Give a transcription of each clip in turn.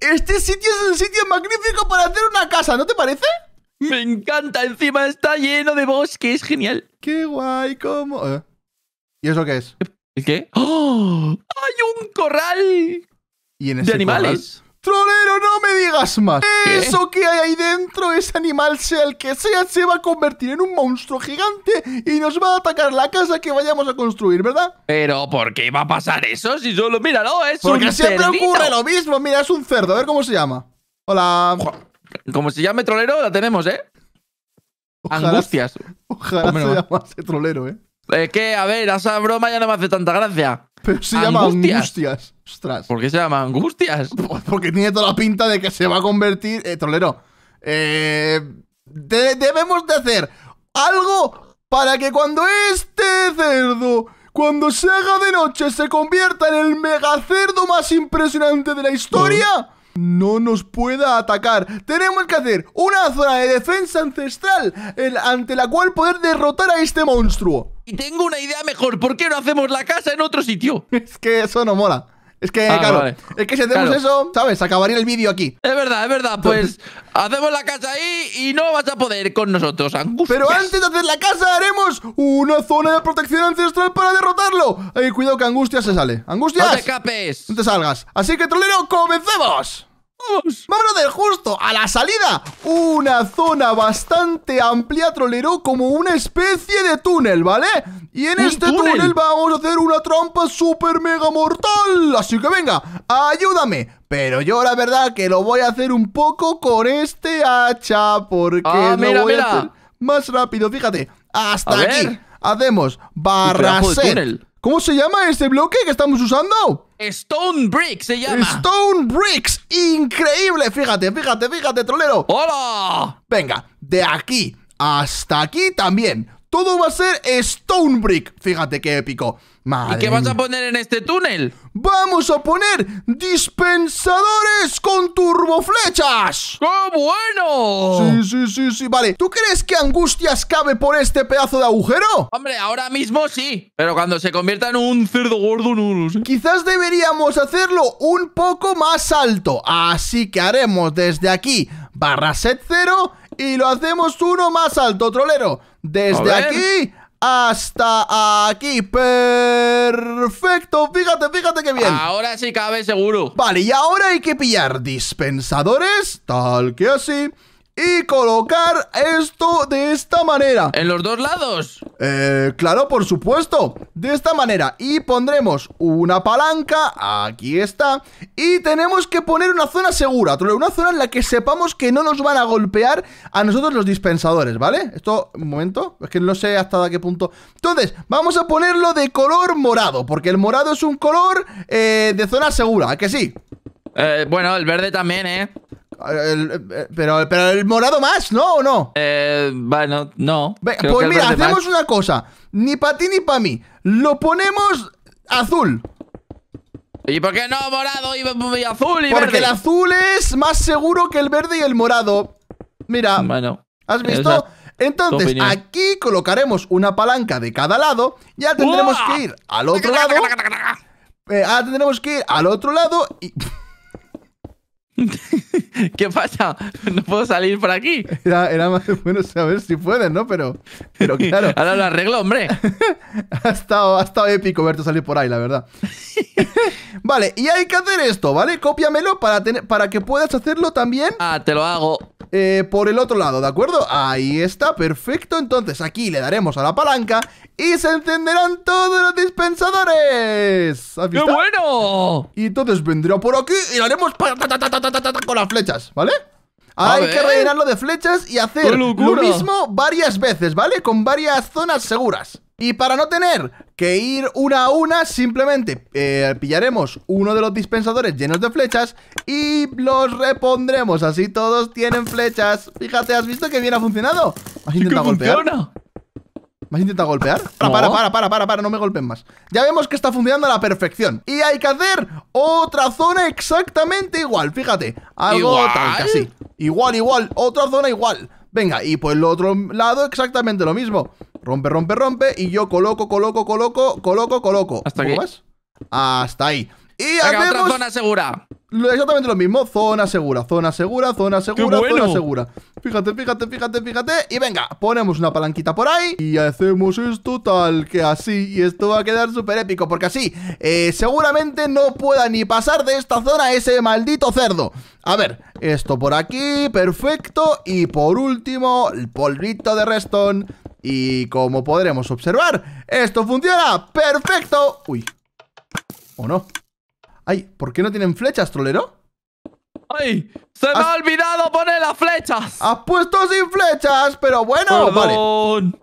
este sitio es un sitio magnífico para hacer una casa, ¿no te parece? Me encanta, encima está lleno de bosque, es genial. Qué guay, cómo. Eh. ¿Y eso qué es? ¿Qué? ¡Oh! ¡Hay un corral! ¿Y en ese de animales. Trolero, no me digas más. Eso que hay ahí dentro, ese animal, sea el que sea, se va a convertir en un monstruo gigante y nos va a atacar la casa que vayamos a construir, ¿verdad? Pero, ¿por qué va a pasar eso si solo, míralo, es Porque siempre ocurre lo mismo. Mira, es un cerdo. A ver cómo se llama. Hola. Como se llame trolero, la tenemos, ¿eh? Angustias. Ojalá se llamase trolero, ¿eh? Es eh, que, a ver, esa broma ya no me hace tanta gracia. Pero se llama Angustias. Ostras. ¿Por qué se llama Angustias? Pues porque tiene toda la pinta de que se va a convertir. Eh, trolero. Eh, debemos de hacer algo para que cuando este cerdo, cuando se haga de noche, se convierta en el mega cerdo más impresionante de la historia. no nos pueda atacar. Tenemos que hacer una zona de defensa ancestral ante la cual poder derrotar a este monstruo. Y tengo una idea mejor. ¿Por qué no hacemos la casa en otro sitio? Es que eso no mola. Es que, ah, claro, es que si hacemos eso, ¿sabes? Acabaría el vídeo aquí. Es verdad, es verdad. Pues hacemos la casa ahí y no vas a poder con nosotros, Angustias. Pero antes de hacer la casa, haremos una zona de protección ancestral para derrotarlo. Ay, cuidado que Angustias se sale. ¡Angustias! ¡No te escapes! No te salgas. Así que, trolero, ¡comencemos! vamos! a hacer justo! ¡A la salida! Una zona bastante amplia, trolero, como una especie de túnel, ¿vale? Y en este túnel? vamos a hacer una trampa super mega mortal. Así que venga, ayúdame. Pero yo la verdad que lo voy a hacer un poco con este hacha, porque me ah, lo voy a hacer más rápido. Fíjate, hasta aquí hacemos barra ¿Cómo se llama ese bloque que estamos usando? Stone Bricks se llama. Stone Bricks. Increíble. Fíjate, fíjate, fíjate, trolero. Hola. Venga, de aquí hasta aquí también todo va a ser stone brick. Fíjate qué épico. Madre ¿Y qué vas a poner en este túnel? Vamos a poner dispensadores con turboflechas. ¡Qué ¡Oh, bueno! Sí, sí, sí, sí. Vale, ¿tú crees que Angustias cabe por este pedazo de agujero? Hombre, ahora mismo sí. Pero cuando se convierta en un cerdo gordo, no lo sé. Quizás deberíamos hacerlo un poco más alto. Así que haremos desde aquí barra set cero y lo hacemos uno más alto, trolero. Desde aquí hasta aquí. Perfecto. Fíjate, fíjate qué bien. Ahora sí cabe seguro. Vale, y ahora hay que pillar dispensadores, tal que así y colocar esto de esta manera. ¿En los dos lados? Eh, claro, por supuesto. De esta manera. Y pondremos una palanca. Aquí está. Y tenemos que poner una zona segura, Una zona en la que sepamos que no nos van a golpear a nosotros los dispensadores, ¿vale? Esto, un momento. Es que no sé hasta qué punto. Entonces, vamos a ponerlo de color morado. Porque el morado es un color eh, de zona segura. que sí? Eh, bueno, el verde también, ¿eh? pero, pero el morado más, ¿no no? Eh, bueno, no. pues mira, hacemos una cosa. Ni para ti ni para mí. Lo ponemos azul. ¿Y por qué no morado y, azul y Porque el azul es más seguro que el verde y el morado. Mira. Bueno. ¿Has visto? Entonces, aquí colocaremos una palanca de cada lado. Ya tendremos que ir al otro lado. Eh, ah, tendremos que ir al otro lado y... ¿Qué pasa? ¿No puedo salir por aquí? Era, era más bueno saber si puedes, ¿no? Pero, pero claro. Ahora lo arreglo, hombre. ha, estado, ha épico verte salir por ahí, la verdad. vale, y hay que hacer esto, ¿vale? Cópiamelo para, tener, para que puedas hacerlo también. Ah, te lo hago. Eh, por el otro lado, ¿de acuerdo? Ahí está, perfecto. Entonces aquí le daremos a la palanca y se encenderán todos los dispensadores. ¡Qué bueno! Y entonces vendrá por aquí y haremos con las flechas, ¿vale? Hay que rellenarlo de flechas y hacer lo mismo varias veces, ¿vale? Con varias zonas seguras. Y para no tener que ir una a una, simplemente eh, pillaremos uno de los dispensadores llenos de flechas y los repondremos. Así todos tienen flechas. Fíjate, ¿has visto que bien ha funcionado? ¿Has Funciona. ¿Me has intentado golpear? Para, ah, para, para, para, para, para, no me golpen más. Ya vemos que está funcionando a la perfección. Y hay que hacer otra zona exactamente igual, fíjate. Algo ¿Igual? casi. Igual, igual, otra zona igual. Venga, y pues el otro lado exactamente lo mismo. Rompe, rompe, rompe, y yo coloco, coloco, coloco, coloco, coloco. ¿Hasta aquí? Más? Hasta ahí. Y hacemos... otra zona segura. Exactamente lo mismo, zona segura, zona segura, zona segura, zona segura Fíjate, fíjate, fíjate, fíjate Y venga, ponemos una palanquita por ahí Y hacemos esto tal que así Y esto va a quedar súper épico Porque así, eh, seguramente no pueda ni pasar de esta zona ese maldito cerdo A ver, esto por aquí, perfecto Y por último, el polvito de restón Y como podremos observar, esto funciona, perfecto Uy, ¿o no? Ay, ¿por qué no tienen flechas, trolero? ¡Ay! ¡Se me ha olvidado poner las flechas! ¡Has puesto sin flechas! Pero bueno, vale.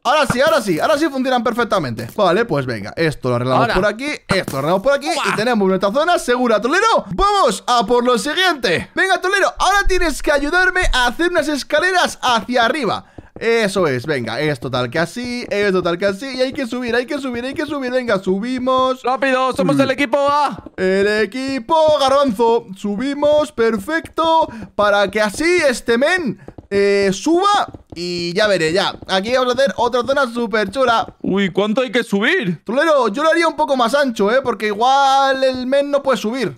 Ahora sí, ahora sí, ahora sí funcionan perfectamente. Vale, pues venga, esto lo arreglamos por aquí, esto lo arreglamos por aquí y tenemos nuestra zona segura, trolero ¡Vamos a por lo siguiente! Venga, trolero, ahora tienes que ayudarme a hacer unas escaleras hacia arriba. Eso es, venga, es total que así, es total que así Y hay que subir, hay que subir, hay que subir, venga, subimos Rápido, somos mm. el equipo A El equipo garbanzo Subimos, perfecto Para que así este men eh, suba y ya veré, ya. Aquí vamos a hacer otra zona súper chula. Uy, ¿cuánto hay que subir? Tulero, yo lo haría un poco más ancho, ¿eh? Porque igual el men no puede subir.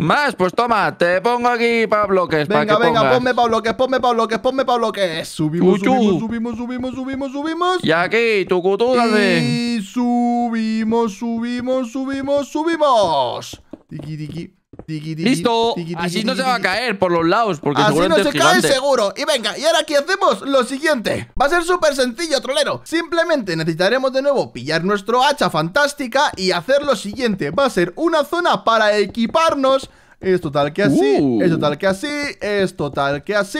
Más, pues toma, te pongo aquí para bloques. Venga, pa que venga, pongas. ponme que bloques, ponme que bloques, ponme para bloques. Subimos, subimos, subimos, subimos, subimos, subimos. Y aquí, tu cutuda Y subimos, subimos, subimos, subimos. Tiki, tiki. Listo, así no se va a caer por los lados porque Así no se cae seguro Y venga, y ahora aquí hacemos lo siguiente Va a ser súper sencillo, trolero Simplemente necesitaremos de nuevo pillar nuestro hacha fantástica Y hacer lo siguiente Va a ser una zona para equiparnos Esto tal que así, uh. Esto tal que así, es tal que así,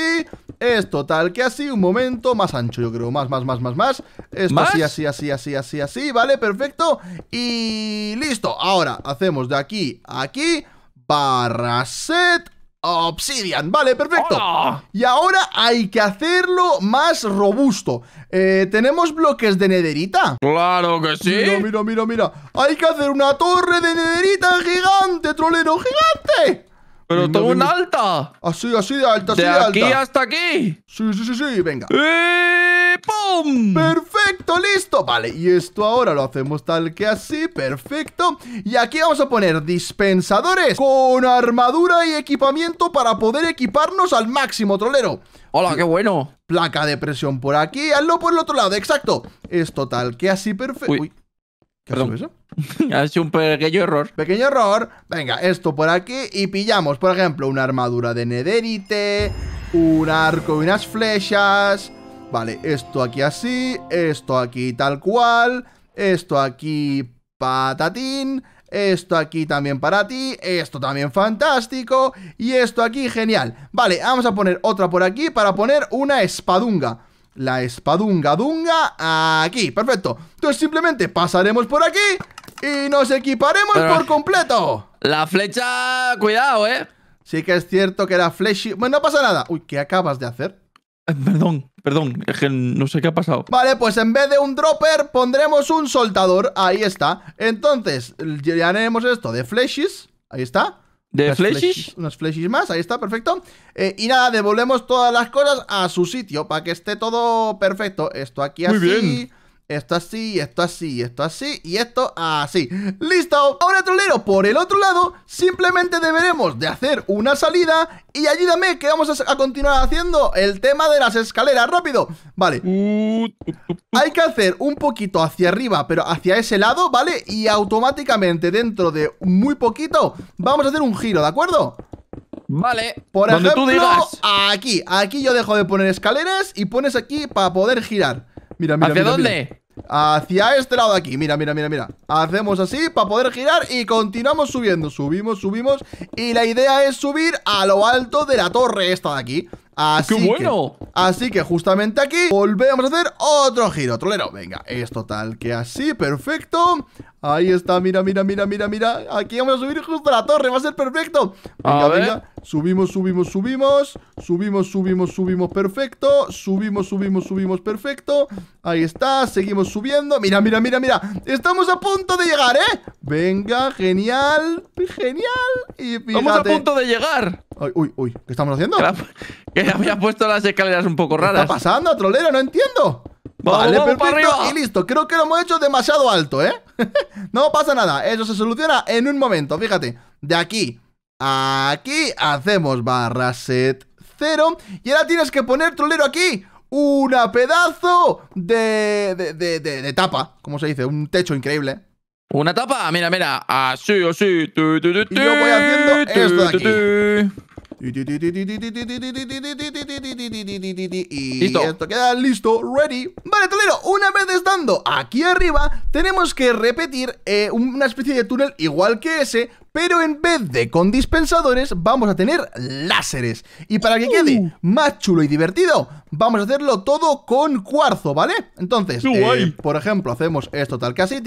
es tal que así, un momento más ancho, yo creo, más, más, más, más, más. Esto ¿Más? así, así, así, así, así, así, vale, perfecto. Y listo, ahora hacemos de aquí a aquí set Obsidian. Vale, perfecto. Y ahora hay que hacerlo más robusto. Eh, ¿Tenemos bloques de nederita? Claro que sí. Mira, mira, mira, mira. Hay que hacer una torre de nederita gigante, trolero, gigante. Pero todo en alta. Así, así de alta, así de, de aquí hasta aquí. Sí, sí, sí, sí, venga. ¡Eh! ¡Pum! ¡Perfecto! ¡Listo! Vale, y esto ahora lo hacemos tal que así, perfecto Y aquí vamos a poner dispensadores con armadura y equipamiento para poder equiparnos al máximo, trolero ¡Hola, qué bueno! Placa de presión por aquí, hazlo por el otro lado, exacto Esto tal que así, perfecto Uy. ¿Qué Perdón. Eso? ha sido un pequeño error. Pequeño error. Venga, esto por aquí y pillamos, por ejemplo, una armadura de nederite, un arco y unas flechas, Vale, esto aquí así, esto aquí tal cual, esto aquí patatín, esto aquí también para ti, esto también fantástico y esto aquí genial. Vale, vamos a poner otra por aquí para poner una espadunga. La espadunga dunga aquí, perfecto. Entonces simplemente pasaremos por aquí y nos equiparemos por completo. La flecha, cuidado, ¿eh? Sí que es cierto que la flecha... Bueno, no pasa nada. Uy, ¿qué acabas de hacer? Eh, perdón, perdón, es que no sé qué ha pasado. Vale, pues en vez de un dropper pondremos un soltador. Ahí está. Entonces, tenemos esto de flashes. Ahí está. ¿De flashes? Unas flashes más, ahí está, perfecto. Eh, y nada, devolvemos todas las cosas a su sitio para que esté todo perfecto. Esto aquí así. Esto así, esto así, esto así y esto así ¡Listo! Ahora trolero, por el otro lado Simplemente deberemos de hacer una salida Y ayúdame que vamos a, continuar haciendo el tema de las escaleras ¡Rápido! Vale Hay que hacer un poquito hacia arriba Pero hacia ese lado, ¿vale? Y automáticamente dentro de muy poquito Vamos a hacer un giro, ¿de acuerdo? Vale, por ejemplo, aquí Aquí yo dejo de poner escaleras Y pones aquí para poder girar Mira, mira, ¿Hacia dónde? Hacia este lado de aquí, mira, mira, mira, mira Hacemos así para poder girar y continuamos subiendo Subimos, subimos Y la idea es subir a lo alto de la torre esta de aquí Así ¡Qué bueno! Que, así que justamente aquí volvemos a hacer otro giro, trolero. Venga, es total que así, perfecto. Ahí está, mira, mira, mira, mira, mira. Aquí vamos a subir justo a la torre, va a ser perfecto. Venga, venga. Subimos, subimos, subimos. Subimos, subimos, subimos, perfecto. Subimos, subimos, subimos, perfecto. Ahí está, seguimos subiendo. Mira, mira, mira, mira. Estamos a punto de llegar, ¿eh? Venga, genial, genial. Y fíjate. a punto de llegar. Uy, uy, uy, ¿qué estamos haciendo? Que, había puesto las escaleras un poco raras. ¿Qué está pasando, trolero? No entiendo. vale, vamos perfecto y listo. Creo que lo hemos hecho demasiado alto, ¿eh? no pasa nada. Eso se soluciona en un momento. Fíjate, de aquí a aquí hacemos barra set 0. Y ahora tienes que poner, trolero, aquí una pedazo de, de, de, de tapa. ¿Cómo se dice? Un techo increíble. Una tapa, mira, mira, así, así. yo voy haciendo esto de aquí. Y esto queda listo, ready Vale, Toledo, una vez estando aquí arriba Tenemos que repetir una especie de túnel igual que ese pero en vez de con dispensadores, vamos a tener láseres. Y para que quede más chulo y divertido, vamos a hacerlo todo con cuarzo, ¿vale? Entonces, por ejemplo, hacemos esto tal que casi.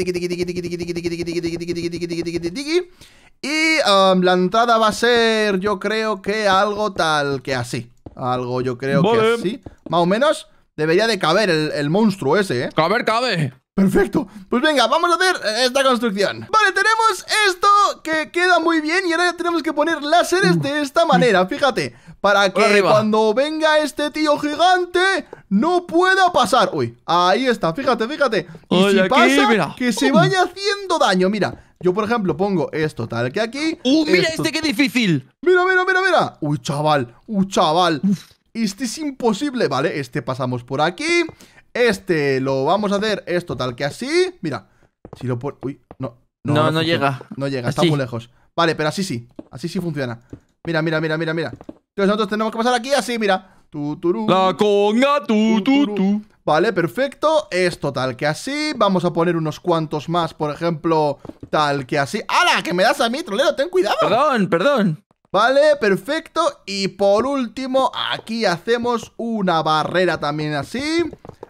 Y um, la entrada va a ser, yo creo que algo tal que así. Algo yo creo que así. Más o menos debería de caber el, monstruo ese, ¿eh? Caber, cabe. Perfecto. Pues venga, vamos a hacer eh, esta construcción. Vale, tenemos esto que queda muy bien y ahora tenemos que poner láseres de esta manera, fíjate. Para que cuando venga este tío gigante no pueda pasar. Uy, ahí está, fíjate, fíjate. Y si pasa, que se vaya haciendo daño, mira. Yo, por ejemplo, pongo esto tal que aquí. ¡Uh, mira este qué difícil! ¡Mira, mira, mira, mira! ¡Uy, chaval! ¡Uy, chaval! Este es imposible, ¿vale? Este pasamos por aquí. Este lo vamos a hacer esto tal que así. Mira, si lo pon... Uy, no. No, no, llega. No llega, está muy lejos. Vale, pero así sí. Así sí funciona. Mira, mira, mira, mira, mira. Entonces nosotros tenemos que pasar aquí así, mira. La conga, tú, tú Vale, perfecto, esto tal que así Vamos a poner unos cuantos más, por ejemplo Tal que así ¡Hala! ¡Que me das a mí, trolero! ¡Ten cuidado! Perdón, perdón Vale, perfecto Y por último, aquí hacemos una barrera también así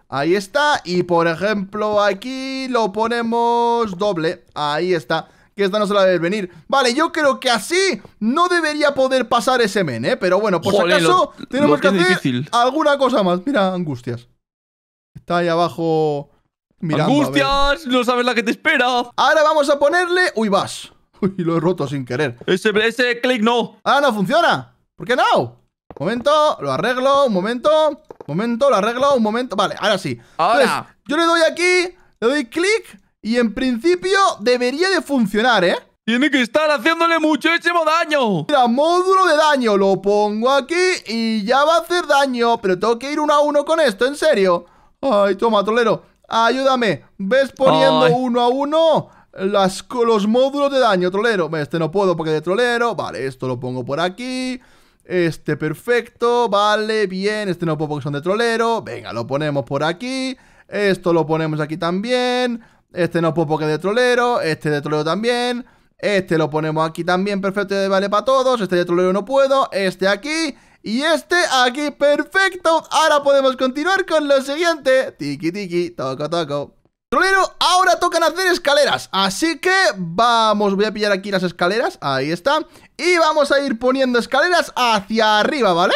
Ahí está Y por ejemplo, aquí lo ponemos doble Ahí está que esta no se la debe venir. Vale, yo creo que así no debería poder pasar ese men, ¿eh? Pero bueno, por si acaso tenemos que hacer alguna cosa más. Mira, angustias. Está ahí abajo mirando. ¡Angustias! ¡No sabes la que te espera! Ahora vamos a ponerle... ¡Uy, vas! Uy, lo he roto sin querer. Ese, ese clic no. ¡Ah, no funciona! ¿Por qué no? Momento, lo arreglo, un momento, momento, lo arreglo, un momento. Vale, ahora sí. Ahora. yo le doy aquí, le doy clic y en principio debería de funcionar, ¿eh? Tiene que estar haciéndole muchísimo daño. Mira, módulo de daño, lo pongo aquí y ya va a hacer daño. Pero tengo que ir uno a uno con esto, en serio. ¡Ay, toma, trolero! ¡Ayúdame! ¿Ves poniendo uno a uno los módulos de daño, trolero? Este no puedo porque de trolero. Vale, esto lo pongo por aquí. Este perfecto, vale, bien. Este no puedo porque son de trolero. Venga, lo ponemos por aquí. Esto lo ponemos aquí también. Este no puedo porque es de trolero. Este de trolero también. Este lo ponemos aquí también, perfecto, vale para todos. Este de trolero no puedo. Este aquí. Y este aquí, perfecto. Ahora podemos continuar con lo siguiente. Tiki tiki, toco toco. Trolero, ahora tocan hacer escaleras, así que vamos, voy a pillar aquí las escaleras, ahí está, y vamos a ir poniendo escaleras hacia arriba, ¿vale?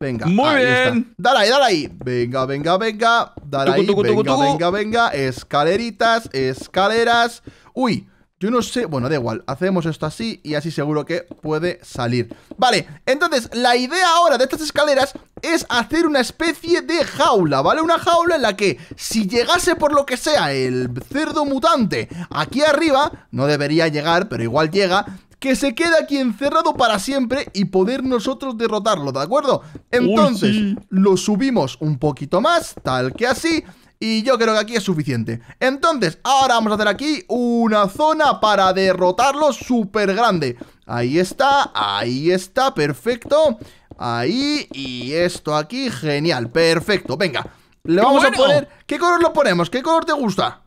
Venga, Muy bien. Dale ahí, dale ahí. Venga, venga, venga. Dale ahí, venga, venga, venga. Escaleritas, escaleras. Uy, yo no sé, bueno, da igual, hacemos esto así y así seguro que puede salir Vale, entonces la idea ahora de estas escaleras es hacer una especie de jaula, ¿vale? Una jaula en la que si llegase por lo que sea el cerdo mutante aquí arriba No debería llegar, pero igual llega que se quede aquí encerrado para siempre y poder nosotros derrotarlo, ¿de acuerdo? Entonces, lo subimos un poquito más, tal que así y yo creo que aquí es suficiente Entonces, ahora vamos a hacer aquí una zona para derrotarlo súper grande Ahí está, ahí está, perfecto Ahí, y esto aquí, genial, perfecto, venga Le vamos a poner... ¿Qué color lo ponemos? ¿Qué color te gusta?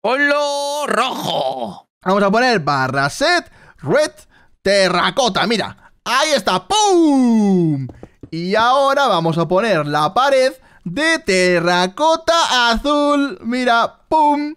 Ponlo rojo Vamos a poner barra set, red, terracota, mira Ahí está, ¡pum! Y ahora vamos a poner la pared de terracota azul. Mira, pum.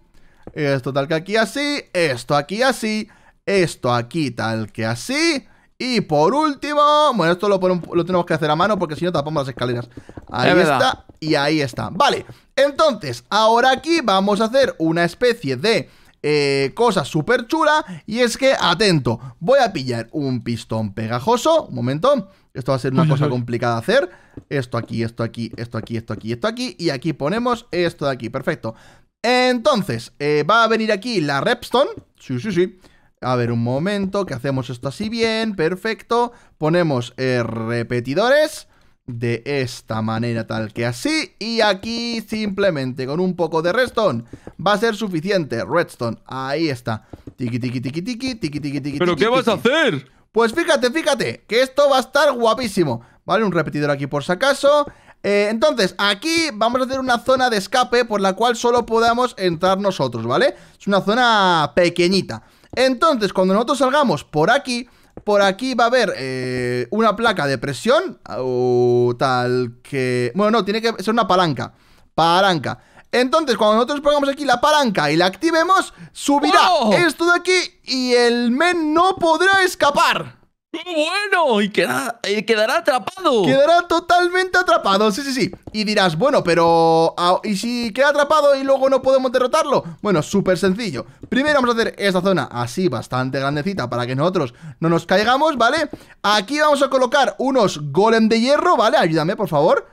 Esto tal que aquí así, esto aquí así, esto aquí tal que así. Y por último, bueno, esto lo, tenemos que hacer a mano porque si no tapamos las escaleras. Ahí está y ahí está. Vale, entonces, ahora aquí vamos a hacer una especie de eh, cosa súper chula. Y es que, atento, voy a pillar un pistón pegajoso. Un momento. Esto va a ser una cosa complicada de hacer. Esto aquí, esto aquí, esto aquí, esto aquí, esto aquí. Y aquí ponemos esto de aquí. Perfecto. Entonces, eh, va a venir aquí la Repstone Sí, sí, sí. A ver, un momento, que hacemos esto así bien. Perfecto. Ponemos eh, repetidores de esta manera tal que así y aquí simplemente con un poco de redstone va a ser suficiente redstone ahí está tiki tiki tiki tiki tiki tiki tiki pero qué vas a hacer pues fíjate fíjate que esto va a estar guapísimo vale un repetidor aquí por si acaso eh, entonces, aquí vamos a hacer una zona de escape por la cual solo podamos entrar nosotros, ¿vale? Es una zona pequeñita. Entonces, cuando nosotros salgamos por aquí, por aquí va a haber eh, una placa de presión. O tal que. Bueno, no, tiene que ser una palanca. Palanca. Entonces, cuando nosotros pongamos aquí la palanca y la activemos, subirá esto de aquí y el men no podrá escapar bueno! Y quedará, eh, quedará atrapado. Quedará totalmente atrapado, sí, sí, sí. Y dirás, bueno, pero... Ah, ¿Y si queda atrapado y luego no podemos derrotarlo? Bueno, súper sencillo. Primero vamos a hacer esta zona así, bastante grandecita, para que nosotros no nos caigamos, ¿vale? Aquí vamos a colocar unos golem de hierro, ¿vale? Ayúdame, por favor.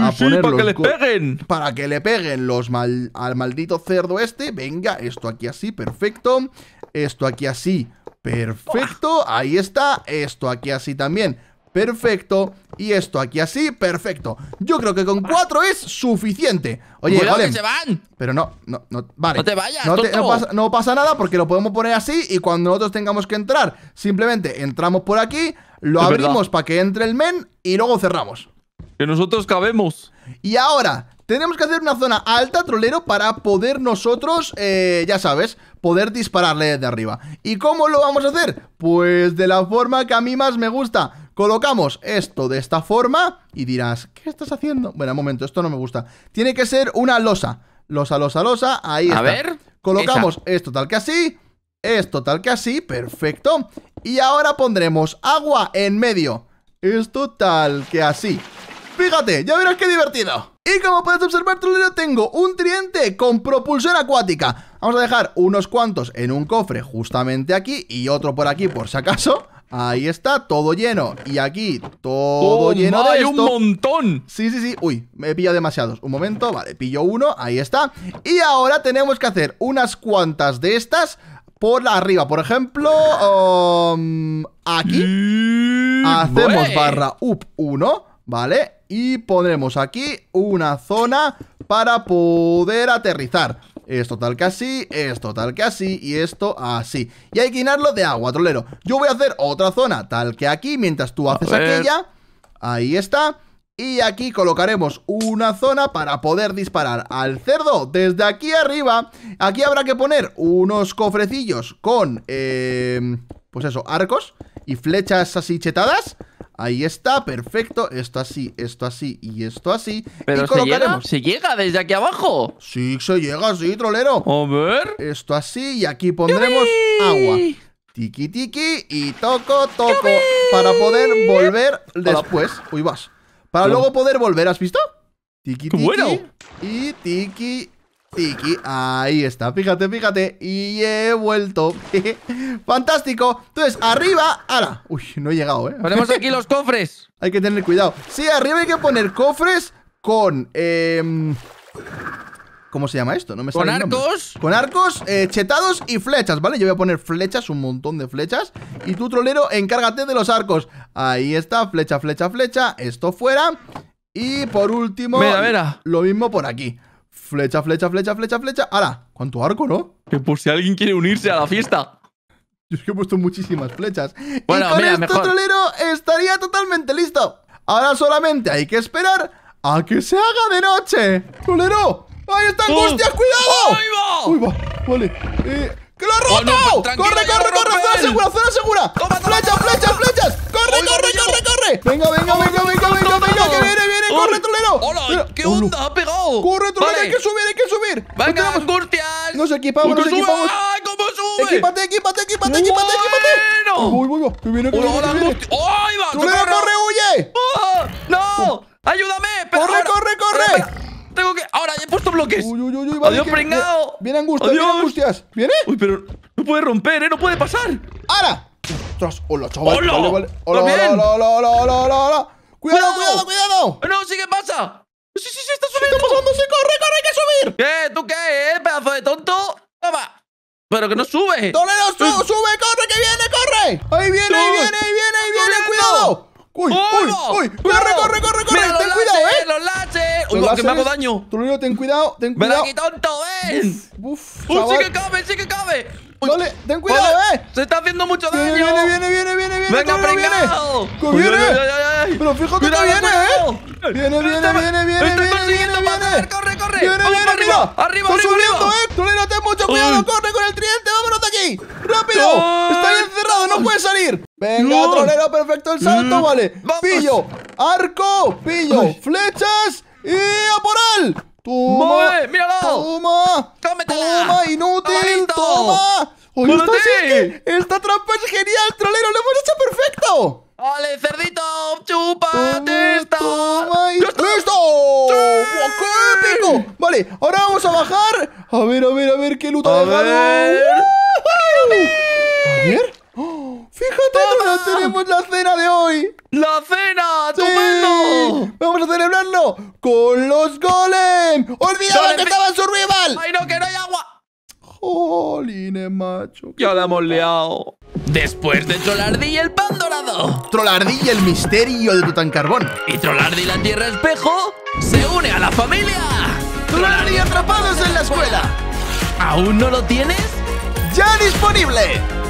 A sí, para que le peguen. Para que le peguen los mal al maldito cerdo este. Venga, esto aquí así, perfecto. Esto aquí así, Perfecto, ahí está. Esto aquí así también. Perfecto. Y esto aquí así, perfecto. Yo creo que con cuatro es suficiente. Oye, Golem, Pero no, no, no. Vale. No te vayas. No, pasa, nada porque lo podemos poner así y cuando nosotros tengamos que entrar, simplemente entramos por aquí, lo abrimos para que entre el men y luego cerramos. Que nosotros cabemos. Y ahora tenemos que hacer una zona alta, trolero, para poder nosotros, eh, ya sabes, poder dispararle de arriba. ¿Y cómo lo vamos a hacer? Pues de la forma que a mí más me gusta. Colocamos esto de esta forma y dirás, ¿qué estás haciendo? Bueno, un momento, esto no me gusta. Tiene que ser una losa. Losa, losa, losa, ahí está. A ver. Colocamos esto tal que así, esto tal que así, perfecto. Y ahora pondremos agua en medio. Esto tal que así. Fíjate, ya verás qué divertido. Y como puedes observar, trolero, tengo un tridente con propulsión acuática. Vamos a dejar unos cuantos en un cofre justamente aquí y otro por aquí por si acaso. Ahí está, todo lleno. Y aquí, todo oh lleno de esto. un montón! Sí, sí, sí. Uy, me he pillado demasiados. Un momento, vale, pillo uno, ahí está. Y ahora tenemos que hacer unas cuantas de estas por arriba. Por ejemplo, um, aquí hacemos barra up 1, ¿vale? y pondremos aquí una zona para poder aterrizar. Esto tal que así, esto tal que así y esto así. Y hay que llenarlo de agua, trolero. Yo voy a hacer otra zona tal que aquí, mientras tú haces aquella. Ahí está. Y aquí colocaremos una zona para poder disparar al cerdo desde aquí arriba. Aquí habrá que poner unos cofrecillos con, eh, pues eso, arcos y flechas así chetadas. Ahí está, perfecto. Esto así, esto así y esto así. Pero y se Llega, se llega desde aquí abajo. Sí, se llega, sí, trolero. A ver. Esto así y aquí pondremos agua. Tiki tiki y toco, toco. Para poder volver después. Uy, vas. Para luego poder volver, ¿has visto? Tiki tiki. Bueno. Y tiki Tiki, ahí está, fíjate, fíjate Y he vuelto Fantástico, entonces arriba ahora. Uy, no he llegado, eh Ponemos aquí los cofres Hay que tener cuidado Sí, arriba hay que poner cofres con em, ¿Cómo se llama esto? No Con arcos. Con arcos, eh, chetados y flechas, ¿vale? Yo voy a poner flechas, un montón de flechas. Y tú, trolero, encárgate de los arcos. Ahí está, flecha, flecha, flecha. Esto fuera. Y por último, lo mismo por aquí. Flecha, flecha, flecha, flecha, flecha. ¡Hala! ¿Cuánto arco, no? Que por si alguien quiere unirse a la fiesta. Yo es que he puesto muchísimas flechas. Bueno, y con esto, trolero estaría totalmente listo. Ahora solamente hay que esperar a que se haga de noche. ¡Trolero! ¡Ahí está! ¡Angustia! ¡Cuidado! ¡Uy, va! Vale. Eh, ¡Que lo ha roto! corre, corre! ¡Zona segura, zona segura! ¡Flechas, flechas, flechas! ¡Corre, corre, corre, corre! ¡Venga, venga, venga, venga, venga, venga! ¡Que viene, viene! ¡Corre, trolero! ¡Hola! ¿Qué onda? ¡Ha pegado! ¡Corre, trolero! ¡Hay que subir, hay que subir! ¡Venga, Curtias! ¡Nos equipamos, nos equipamos! ¡Ay, ¡Ah, cómo sube! ¡Equipate, ¡Equípate, equipate, equipate, equipate! ¡Bueno! ¡Uy, uy, uy! ¡Viene, viene, viene! ay va! ¡Trolero, corre! Uy, uy, uy, Adiós, pringao. Viene angustias! Adiós. viene angustias. ¿Viene? Uy, pero no puede romper, ¿eh? No puede pasar. ¡Ahora! ¡Ostras! ¡Hola, chaval! ¡Hola! Vale, Hola, hola, hola, hola, hola, cuidado, cuidado! ¡No, sí que pasa! ¡Sí, sí, sí! ¡Está subiendo! ¡Está pasando! corre, corre! ¡Hay que subir! ¿Qué? ¿Tú qué, eh? ¿Pedazo de tonto? ¡Toma! ¡Pero que no sube! no sube! ¡Sube! ¡Corre, que viene! ¡Corre! ¡Ahí viene, ahí viene, ahí viene, ahí viene! ¡Cuidado! ¡Uy! ¡Uy! ¡Uy! ¡Corre, corre, corre, corre! ¡Ten cuidado, eh! ¡Los láser! que me hago daño! Tulio, ten cuidado, ten cuidado. ¡Ven qué tonto es! ¡Uf! ¡Uy, sí que cabe, sí que cabe! ¡Dale! ¡Ten cuidado, eh! ¡Se está haciendo mucho daño! ¡Viene, viene, viene, viene! viene ¡Venga, pringao! ¡Viene! viene. ¡Pero fijo que viene, eh! ¡Viene, viene, viene, viene, viene! ¡Estoy consiguiendo viene, corre! ¡Viene, viene, mira! ¡Arriba, arriba, subiendo, eh! ten mucho cuidado! ¡Corre con el tridente! ¡Vámonos de aquí! ¡Rápido! ¡Está encerrado! ¡No puede salir! Venga, trolero perfecto el salto, mm. vale. Pillo, arco, pillo, flechas y a por Toma, míralo. toma, toma, inútil, toma. esta, trampa es genial, trolero, lo hemos hecho perfecto. Vale, cerdito! chupa esta! ¡Toma y ¡Listo! Vale, ahora vamos a bajar. A ver, a ver, a ver, qué luta ha dejado. ¿A ver? Fíjate, todos! tenemos la cena de hoy. ¡La cena! ¡Tupendo! Sí. ¡Vamos a celebrarlo con los golem! Olvidado que estaba en su rival! ¡Ay, no, que no hay agua! Joline macho! Ya la hemos liado. Después de Trollardi y el pan dorado. Trollardi y el misterio de Carbón. Y Trollardi y la tierra espejo se une a la familia. Trollardi atrapados en la escuela. ¿Aún no lo tienes? ¡Ya disponible!